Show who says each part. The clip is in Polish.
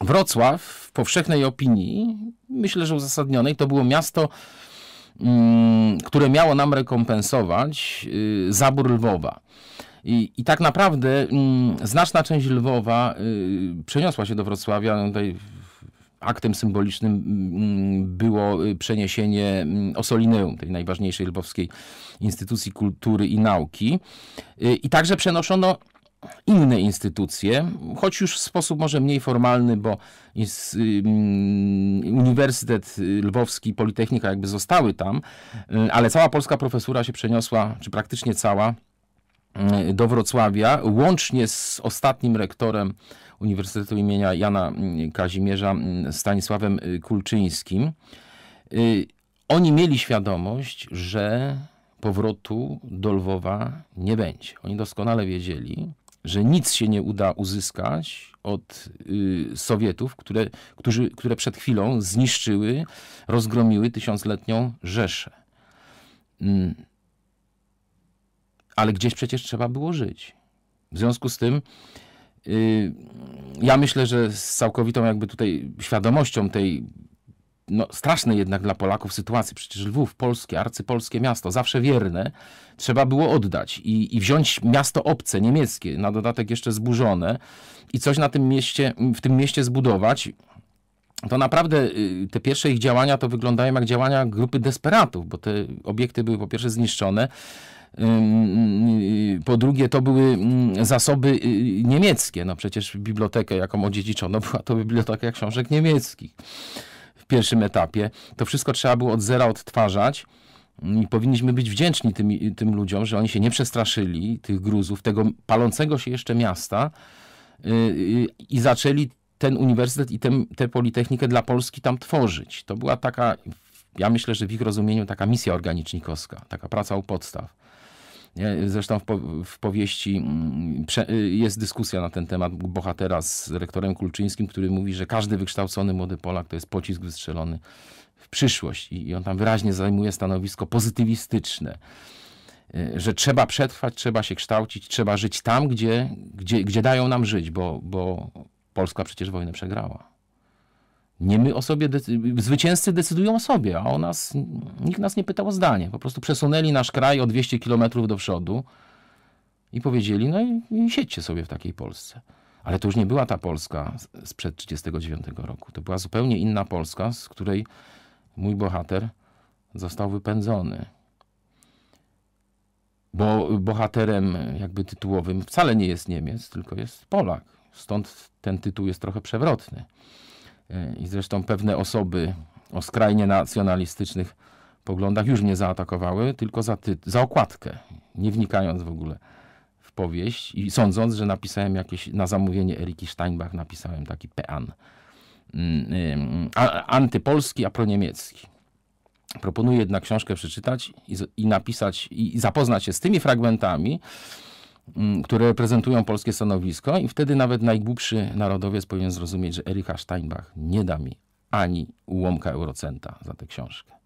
Speaker 1: Wrocław w powszechnej opinii, myślę, że uzasadnionej, to było miasto, mm, które miało nam rekompensować y, zabór Lwowa. I, I, tak naprawdę mm, znaczna część Lwowa y, przeniosła się do Wrocławia. No, tutaj aktem symbolicznym mm, było y, przeniesienie Osolineum, tej najważniejszej lwowskiej instytucji kultury i nauki. I także przenoszono inne instytucje, choć już w sposób może mniej formalny, bo Uniwersytet Lwowski, Politechnika jakby zostały tam, y, ale cała polska profesura się przeniosła, czy praktycznie cała, y, do Wrocławia, łącznie z ostatnim rektorem Uniwersytetu imienia Jana mm, Kazimierza mm, Stanisławem y, Kulczyńskim. Oni mieli świadomość, że powrotu do Lwowa nie będzie. Oni doskonale wiedzieli, że nic się nie uda uzyskać od y, Sowietów, które, którzy, które przed chwilą zniszczyły, rozgromiły tysiącletnią Rzeszę. Mm. Ale gdzieś przecież trzeba było żyć. W związku z tym y, ja myślę, że z całkowitą jakby tutaj świadomością tej no, strasznej jednak dla Polaków sytuacji. Przecież Lwów, polskie, arcypolskie miasto, zawsze wierne, trzeba było oddać i, i wziąć miasto obce, niemieckie, na dodatek jeszcze zburzone i coś na tym mieście, w tym mieście zbudować to naprawdę y, te pierwsze ich działania to wyglądają jak działania grupy desperatów, bo te obiekty były po pierwsze zniszczone, y, po drugie to były mm, zasoby y, niemieckie. No przecież bibliotekę, jaką odziedziczono, była to biblioteka książek niemieckich pierwszym etapie. To wszystko trzeba było od zera odtwarzać. I powinniśmy być wdzięczni tym, tym ludziom, że oni się nie przestraszyli tych gruzów, tego palącego się jeszcze miasta y, y, i zaczęli ten uniwersytet i tę politechnikę dla Polski tam tworzyć. To była taka, ja myślę, że w ich rozumieniu taka misja organicznikowska, taka praca u podstaw. Zresztą w, po, w powieści mm, y, jest dyskusja na ten temat bohatera z rektorem Kulczyńskim, który mówi, że każdy wykształcony młody Polak to jest pocisk wystrzelony w przyszłość. I, i on tam wyraźnie zajmuje stanowisko pozytywistyczne y, że trzeba przetrwać, trzeba się kształcić, trzeba żyć tam, gdzie, gdzie, gdzie dają nam żyć, bo, bo Polska przecież wojnę przegrała. Nie my o sobie, decy- zwycięzcy decydują o sobie, a o nas, nikt nas nie pytał o zdanie. Po prostu przesunęli nasz kraj o 200 kilometrów do przodu i powiedzieli, no i, i siedźcie sobie w takiej Polsce. Ale to już nie była ta Polska sprzed 1939 roku. To była zupełnie inna Polska, z której mój bohater został wypędzony. Bo bohaterem jakby tytułowym wcale nie jest Niemiec, tylko jest Polak. Stąd ten tytuł jest trochę przewrotny i zresztą pewne osoby o skrajnie nacjonalistycznych poglądach już mnie zaatakowały, tylko za, ty za okładkę, nie wnikając w ogóle w powieść i sądząc, że napisałem jakieś, na zamówienie Eriki Steinbach napisałem taki pean. Mm, antypolski, a proniemiecki. Proponuję jednak książkę przeczytać i, i napisać, i, i zapoznać się z tymi fragmentami, Mm, które reprezentują polskie stanowisko i wtedy nawet najgłupszy narodowiec powinien zrozumieć, że Ericha Steinbach nie da mi ani ułomka eurocenta za tę książkę.